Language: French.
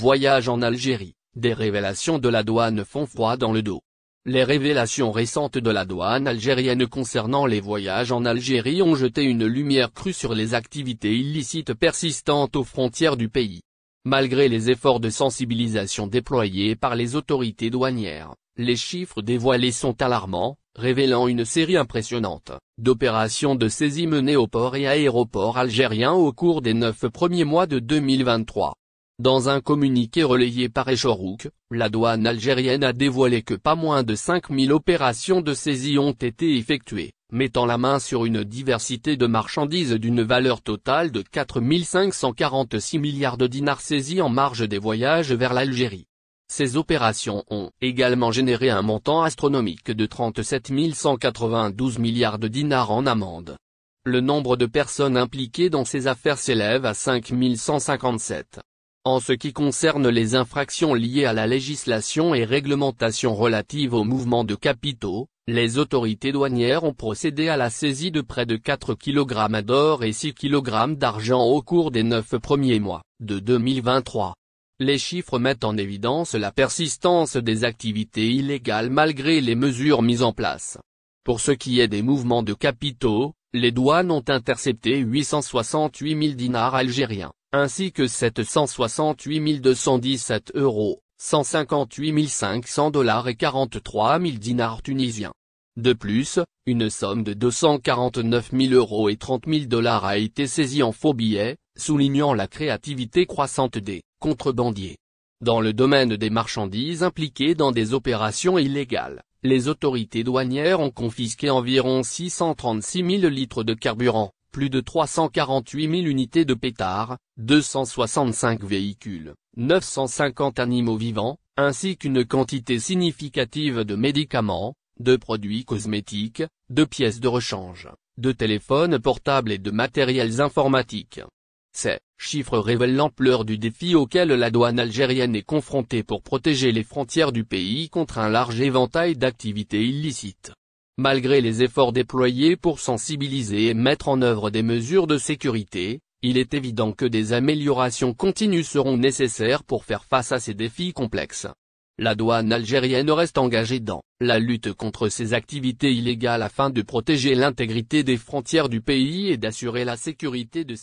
Voyage en Algérie, des révélations de la douane font froid dans le dos. Les révélations récentes de la douane algérienne concernant les voyages en Algérie ont jeté une lumière crue sur les activités illicites persistantes aux frontières du pays. Malgré les efforts de sensibilisation déployés par les autorités douanières, les chiffres dévoilés sont alarmants, révélant une série impressionnante d'opérations de saisie menées au ports et aéroports algériens au cours des neuf premiers mois de 2023. Dans un communiqué relayé par Echorouk, la douane algérienne a dévoilé que pas moins de 5000 opérations de saisie ont été effectuées, mettant la main sur une diversité de marchandises d'une valeur totale de 4546 milliards de dinars saisis en marge des voyages vers l'Algérie. Ces opérations ont également généré un montant astronomique de 37 192 milliards de dinars en amende. Le nombre de personnes impliquées dans ces affaires s'élève à 5157. En ce qui concerne les infractions liées à la législation et réglementation relative aux mouvements de capitaux, les autorités douanières ont procédé à la saisie de près de 4 kg d'or et 6 kg d'argent au cours des 9 premiers mois de 2023. Les chiffres mettent en évidence la persistance des activités illégales malgré les mesures mises en place. Pour ce qui est des mouvements de capitaux, les douanes ont intercepté 868 000 dinars algériens ainsi que 768 217 euros, 158 500 dollars et 43 000 dinars tunisiens. De plus, une somme de 249 000 euros et 30 000 dollars a été saisie en faux billets, soulignant la créativité croissante des contrebandiers. Dans le domaine des marchandises impliquées dans des opérations illégales, les autorités douanières ont confisqué environ 636 000 litres de carburant plus de 348 000 unités de pétards, 265 véhicules, 950 animaux vivants, ainsi qu'une quantité significative de médicaments, de produits cosmétiques, de pièces de rechange, de téléphones portables et de matériels informatiques. Ces chiffres révèlent l'ampleur du défi auquel la douane algérienne est confrontée pour protéger les frontières du pays contre un large éventail d'activités illicites. Malgré les efforts déployés pour sensibiliser et mettre en œuvre des mesures de sécurité, il est évident que des améliorations continues seront nécessaires pour faire face à ces défis complexes. La douane algérienne reste engagée dans la lutte contre ces activités illégales afin de protéger l'intégrité des frontières du pays et d'assurer la sécurité de